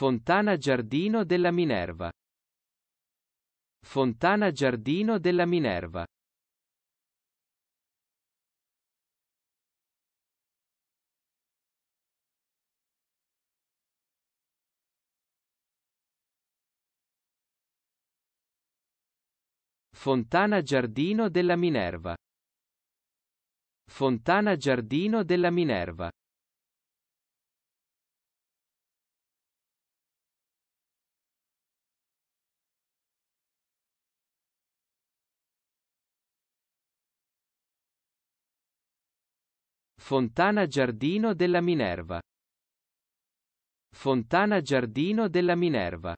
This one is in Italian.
Fontana Giardino della Minerva. Fontana Giardino della Minerva. Fontana Giardino della Minerva. Fontana Giardino della Minerva. Fontana Giardino della Minerva. Fontana Giardino della Minerva